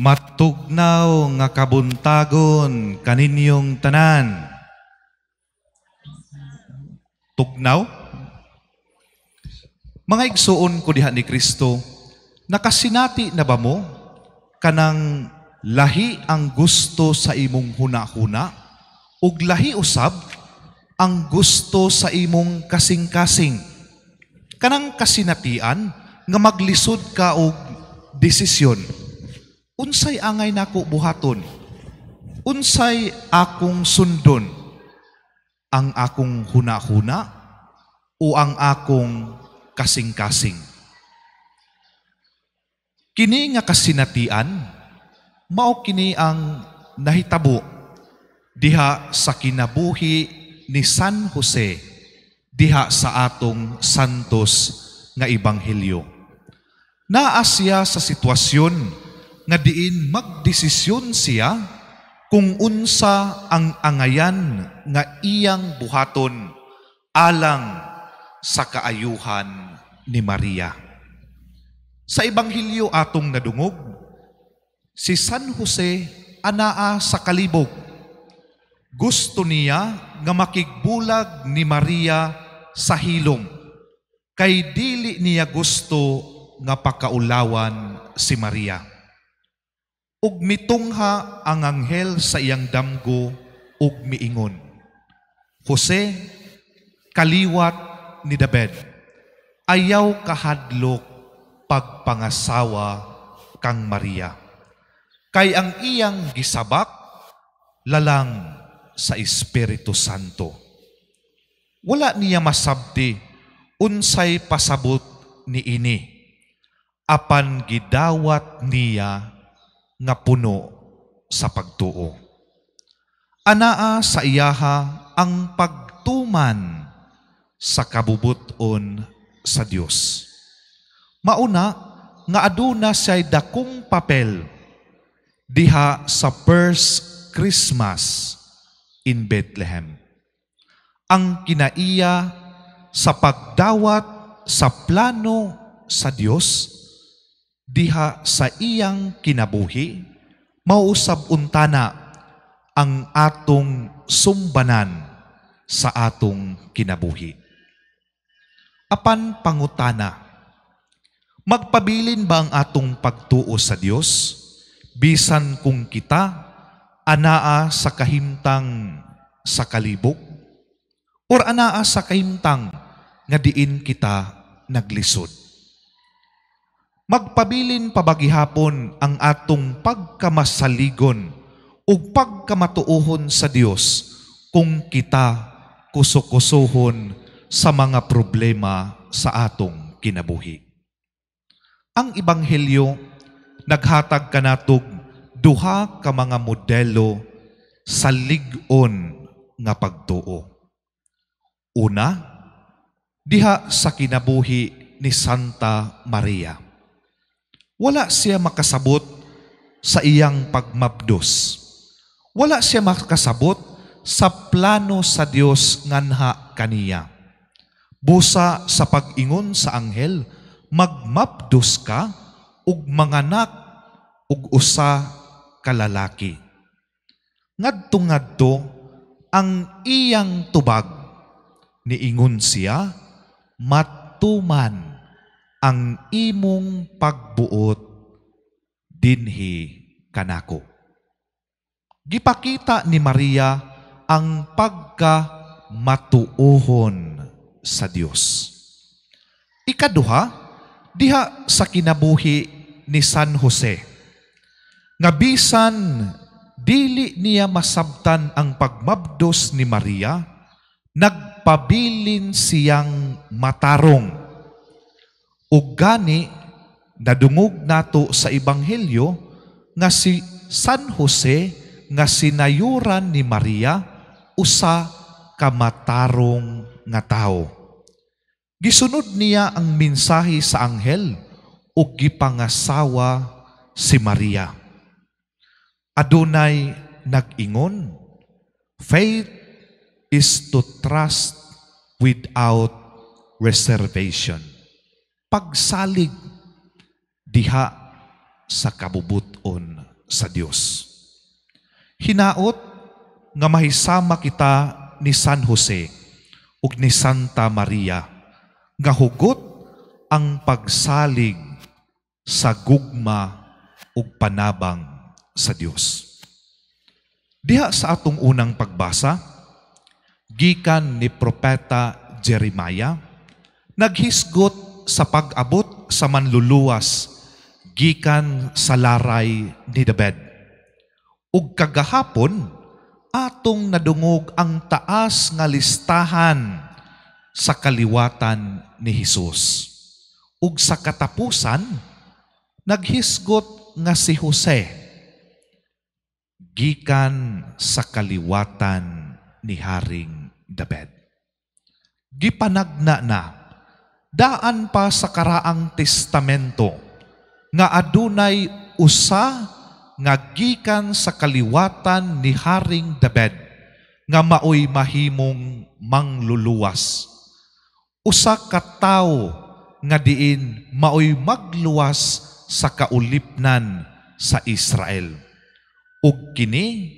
Matugnaw nga kabuntagon kaninyong tanan. Tugnaw? Mga igsuon ko diha ni Kristo, nakasinati na ba mo kanang lahi ang gusto sa imong hunahuna ug lahi usab ang gusto sa imong kasing-kasing. Kanang kasinatian nga maglisod ka og desisyon unsay angay nako buhaton? Unsay akong sundon? Ang akong hunahuna o ang akong kasing-kasing? Kini nga kasinatian, mao kini ang nahitabo diha sa kinabuhi ni San Jose diha sa atong santos nga ebanghelyo. Naa siya sa sitwasyon nga diin magdesisyon siya kung unsa ang angayan nga iyang buhaton alang sa kaayuhan ni Maria. Sa Ebanghelyo atong nadungog, si San Jose anaa sa kalibog. Gusto niya nga makigbulag ni Maria sa hilom, kay dili niya gusto nga pakaulawan si Maria. Ug mitungha ang anghel sa iyang damgo ug miingon. Jose, kaliwat ni David, ayaw kahadlok pagpangasawa kang Maria. Kay ang iyang gisabak lalang sa Espiritu Santo. Wala niya masabdi unsay pasabot ni ini. Apan gidawat niya nga puno sa pagtuo. Anaa sa iyaha ang pagtuman sa kabubuton sa Dios. Mauna nga aduna siya dakong papel diha sa first Christmas in Bethlehem. Ang kinaiya sa pagdawat sa plano sa Dios diha sa iyang kinabuhi, mausab untana ang atong sumbanan sa atong kinabuhi. Apan pangutana, magpabilin ba ang atong pagtuo sa Dios? Bisan kung kita, anaa sa kahimtang sa kalibog? Or anaa sa kahimtang nga diin kita naglisod? Magpabilin pabagihapon ang atong pagkamasaligon ug pagkamatuohon sa Dios kung kita kusukusuhon sa mga problema sa atong kinabuhi. Ang Ibanghelyo naghatag kanatog duha ka mga modelo sa ligon nga pagtuo. Una, diha sa kinabuhi ni Santa Maria wala siya makasabot sa iyang pagmabdos. Wala siya makasabot sa plano sa Dios nganha kaniya. Busa sa pag-ingon sa anghel, magmabdos ka ug manganak ug usa ka lalaki. Ngadto-ngadto ang iyang tubag niingon siya matuman ang imong pagbuot dinhi kanako. Gipakita ni Maria ang pagka matuohon sa Dios. Ikaduha, diha sa kinabuhi ni San Jose. Nga bisan dili niya masabtan ang pagmabdos ni Maria, nagpabilin siyang matarong ug gani nadungog nato sa ebanghelyo nga si San Jose nga sinayuran ni Maria usa ka matarong nga tawo. Gisunod niya ang minsahi sa anghel ug gipangasawa si Maria. Adunay nag-ingon, faith is to trust without reservation pagsalig diha sa kabubuton sa Dios. Hinaot nga mahisama kita ni San Jose ug ni Santa Maria nga hugot ang pagsalig sa gugma ug panabang sa Dios. Diha sa atong unang pagbasa gikan ni propeta Jeremiah naghisgot sa pag-abot sa manluluwas gikan sa laray ni David. Ug kagahapon atong nadungog ang taas nga listahan sa kaliwatan ni Hesus. Ug sa katapusan naghisgot nga si Jose gikan sa kaliwatan ni Haring David. Gipanagna na, na daan pa sa karaang testamento nga adunay usa nga gikan sa kaliwatan ni Haring David nga maoy mahimong mangluluwas. Usa ka tawo nga diin maoy magluwas sa kaulipnan sa Israel. Ug kini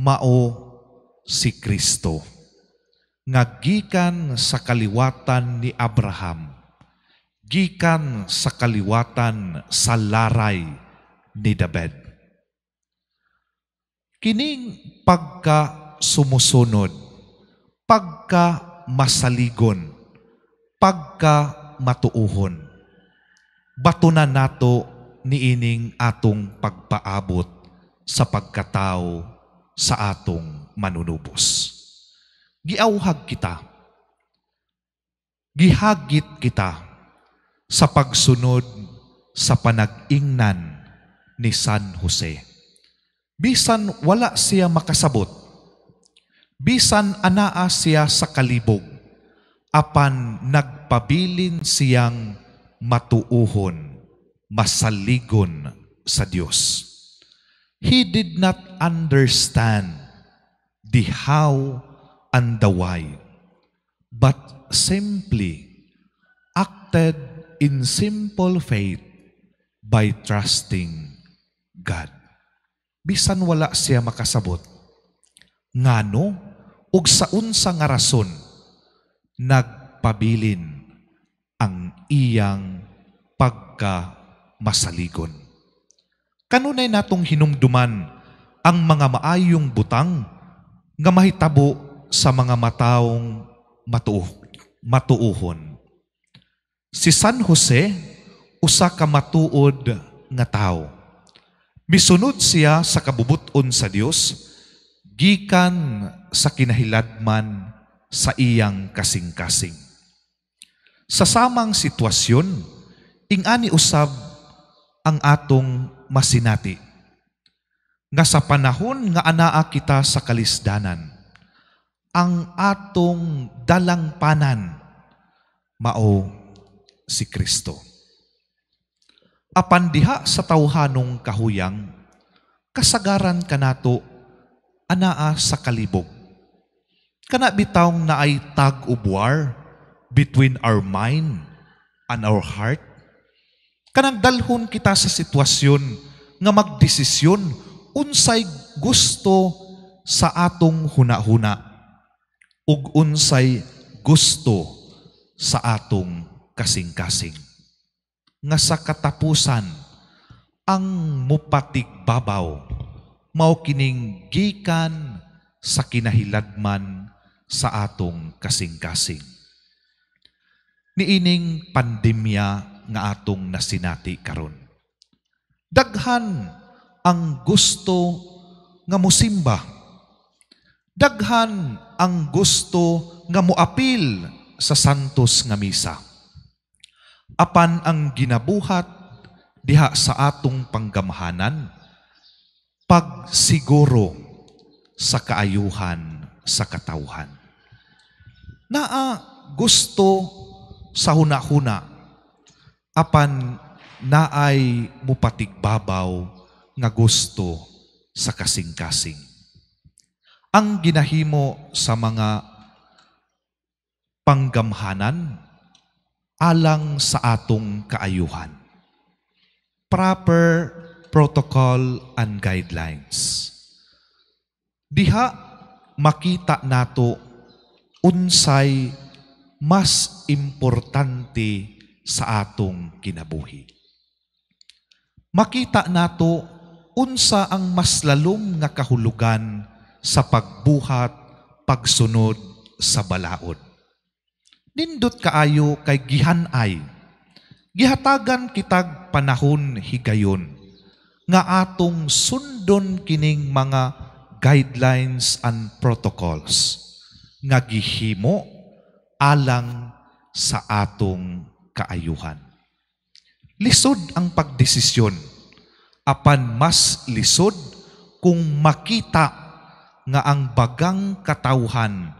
mao si Kristo nga gikan sa kaliwatan ni Abraham gikan sa kaliwatan sa laray ni David kining pagka sumusunod pagka masaligon pagka matuuhon batunan nato ni ining atong pagpaabot sa pagkatao sa atong manunubos giauhag kita. Gihagit kita sa pagsunod sa panag-ingnan ni San Jose. Bisan wala siya makasabot, bisan anaa siya sa kalibog, apan nagpabilin siyang matuuhon, masaligon sa Diyos. He did not understand the how and the why, but simply acted in simple faith by trusting God. Bisan wala siya makasabot, ngano ug saun sa nga rason nagpabilin ang iyang pagkamasaligon. Kanunay natong hinumduman ang mga maayong butang nga mahitabo sa mga mataong matuo, matuuhon. Si San Jose, usa ka matuod nga tao. Misunod siya sa kabubuton sa Dios gikan sa kinahiladman sa iyang kasing-kasing. Sa samang sitwasyon, ingani usab ang atong masinati. Nga sa panahon nga anaa kita sa kalisdanan, ang atong dalangpanan mao si Kristo. Apan diha sa tawhanong kahuyang kasagaran kanato anaa sa kalibog. Kana bitaw na ay tag ubwar between our mind and our heart. Kanang dalhon kita sa sitwasyon nga magdesisyon unsay gusto sa atong hunahuna. -huna ug unsay gusto sa atong kasing-kasing. Nga sa katapusan, ang mupatigbabaw mao kining gikan sa kinahiladman sa atong kasing-kasing. Niining pandemya nga atong nasinati karon. Daghan ang gusto nga musimba daghan ang gusto nga moapil sa santos nga misa. Apan ang ginabuhat diha sa atong panggamhanan pagsiguro sa kaayuhan sa katawhan. Naa gusto sa hunahuna apan naay mupatigbabaw nga gusto sa kasing-kasing ang ginahimo sa mga panggamhanan alang sa atong kaayuhan. Proper protocol and guidelines. Diha makita nato unsay mas importante sa atong kinabuhi. Makita nato unsa ang mas lalom nga kahulugan sa pagbuhat, pagsunod sa balaod. Nindot kaayo kay gihanay. Gihatagan kitag panahon higayon nga atong sundon kining mga guidelines and protocols nga gihimo alang sa atong kaayuhan. Lisod ang pagdesisyon, apan mas lisod kung makita nga ang bagang katawhan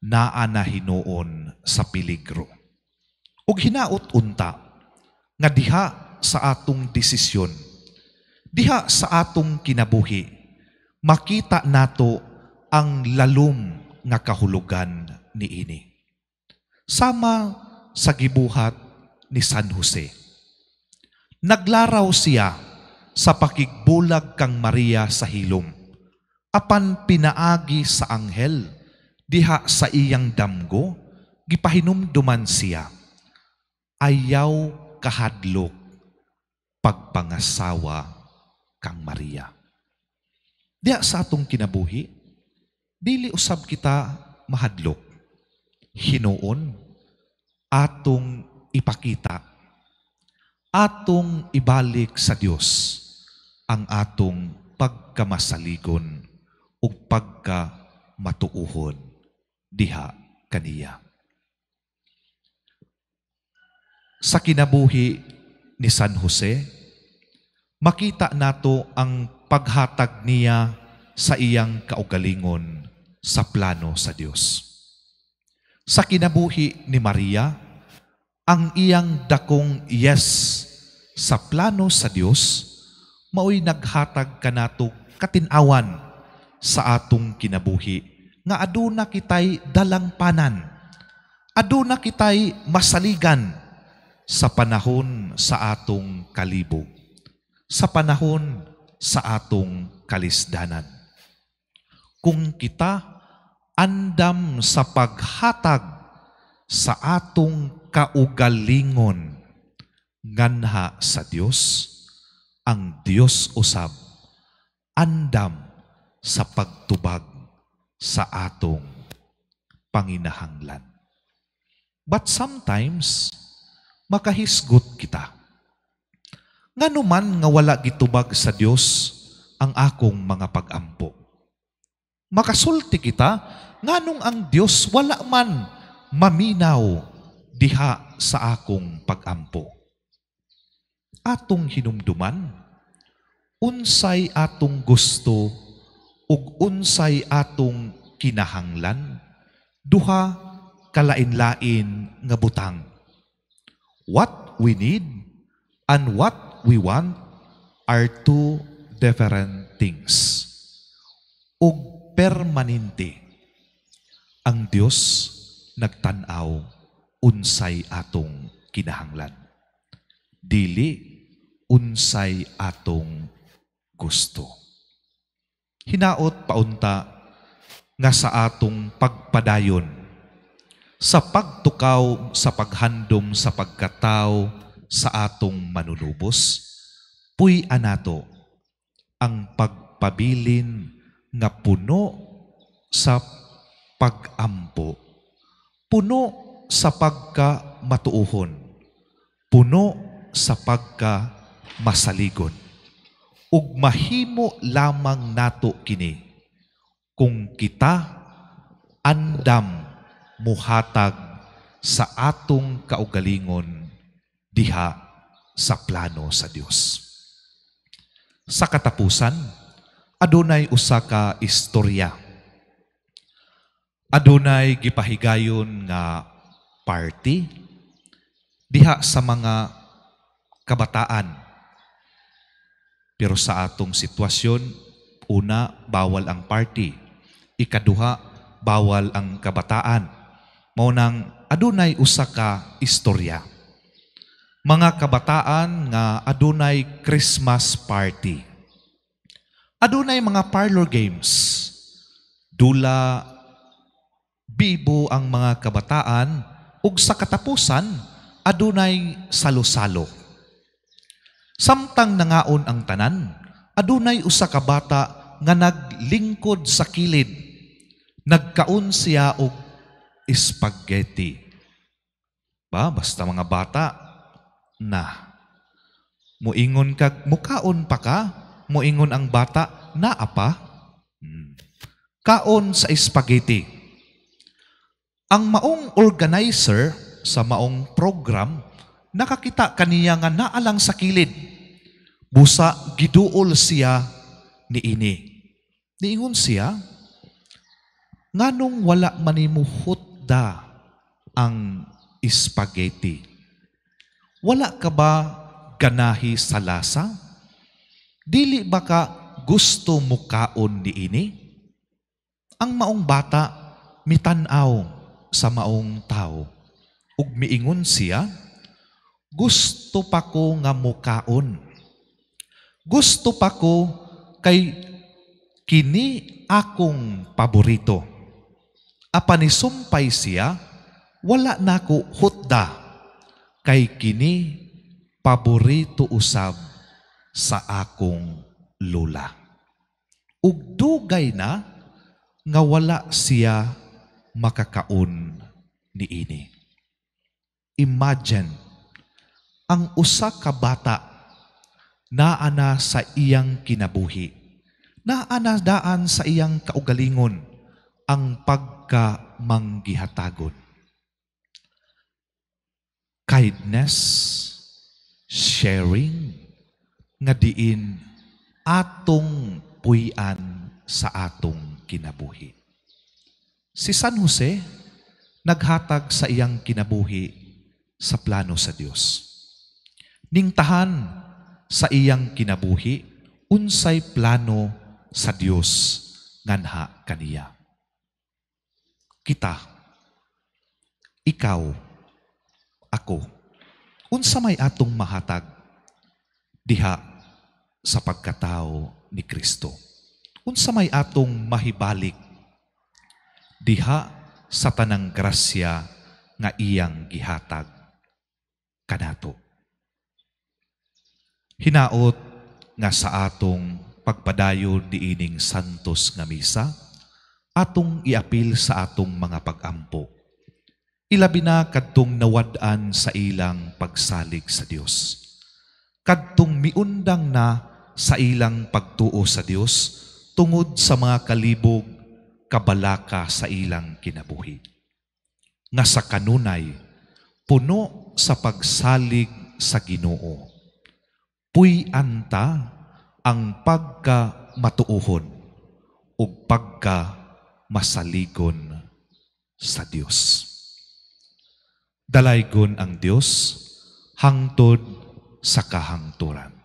naa na hinuon sa piligro. Ug hinaot unta nga diha sa atong desisyon, diha sa atong kinabuhi, makita nato ang lalom nga kahulugan niini. Sama sa gibuhat ni San Jose. Naglaraw siya sa pakigbulag kang Maria sa hilom apan pinaagi sa anghel diha sa iyang damgo gipahinumduman siya ayaw kahadlok pagpangasawa kang Maria diha sa atong kinabuhi dili usab kita mahadlok hinuon atong ipakita atong ibalik sa Dios ang atong pagkamasaligon ug pagka matuuhon diha kaniya. Sa kinabuhi ni San Jose, makita nato ang paghatag niya sa iyang kaugalingon sa plano sa Diyos. Sa kinabuhi ni Maria, ang iyang dakong yes sa plano sa Diyos, maoy naghatag kanato katinawan sa atong kinabuhi. Nga aduna kitay dalangpanan. Aduna kitay masaligan sa panahon sa atong kalibog. Sa panahon sa atong kalisdanan. Kung kita andam sa paghatag sa atong kaugalingon nganha sa Dios, ang Dios usab andam sa pagtubag sa atong panginahanglan. But sometimes, makahisgot kita. Nga naman nga wala gitubag sa Dios ang akong mga pagampo. Makasulti kita, nganong ang Dios wala man maminaw diha sa akong pagampo. Atong hinumduman, unsay atong gusto ug unsay atong kinahanglan duha kalain-lain nga butang what we need and what we want are two different things ug permanente ang Dios nagtan-aw unsay atong kinahanglan dili unsay atong gusto hinaot paunta nga sa atong pagpadayon sa pagtukaw sa paghandom sa pagkatao sa atong manunubos puy anato ang pagpabilin nga puno sa pagampo puno sa pagka matuuhon puno sa pagka masaligon ug mahimo lamang nato kini kung kita andam muhatag sa atong kaugalingon diha sa plano sa Dios. Sa katapusan, adunay usa ka istorya. Adunay gipahigayon nga party diha sa mga kabataan pero sa atong sitwasyon, una, bawal ang party. Ikaduha, bawal ang kabataan. Maunang adunay usa ka istorya. Mga kabataan nga adunay Christmas party. Adunay mga parlor games. Dula bibo ang mga kabataan ug sa katapusan adunay salo-salo Samtang nangaon ang tanan, adunay usa ka bata nga naglingkod sa kilid. Nagkaon siya og spaghetti. Ba, basta mga bata na muingon kag mukaon pa ka, muingon ang bata na apa? Hmm. Kaon sa spaghetti. Ang maong organizer sa maong program nakakita kaniya nga naalang sa kilid. Busa giduol siya ni ini. Niingon siya, nganong wala manimuhot da ang spaghetti? Wala ka ba ganahi sa lasa? Dili ba ka gusto mo kaon ni ini? Ang maong bata mitanaw sa maong tao. Ug miingon siya, gusto pa ko nga mukaon. Gusto pa ko kay kini akong paborito. Apan isumpay siya, wala na ko hutda kay kini paborito usab sa akong lula. Ug dugay na nga wala siya makakaon ni ini. Imagine ang usa ka bata naana sa iyang kinabuhi. Naana daan sa iyang kaugalingon ang pagkamanggihatagon. Kindness, sharing, nga diin atong puyan sa atong kinabuhi. Si San Jose, naghatag sa iyang kinabuhi sa plano sa Dios ning tahan sa iyang kinabuhi unsay plano sa Dios nganha kaniya. Kita, ikaw, ako, unsa may atong mahatag diha sa pagkatao ni Kristo. Unsa may atong mahibalik diha sa tanang grasya nga iyang gihatag kanato hinaot nga sa atong pagpadayo diining santos nga misa atong iapil sa atong mga pagampo ilabi na kadtong nawad-an sa ilang pagsalig sa Dios kadtong miundang na sa ilang pagtuo sa Dios tungod sa mga kalibog kabalaka sa ilang kinabuhi nga sa kanunay puno sa pagsalig sa Ginoo puy anta ang pagka matuuhon ug pagka masaligon sa Dios. Dalaygon ang Dios hangtod sa kahangturan.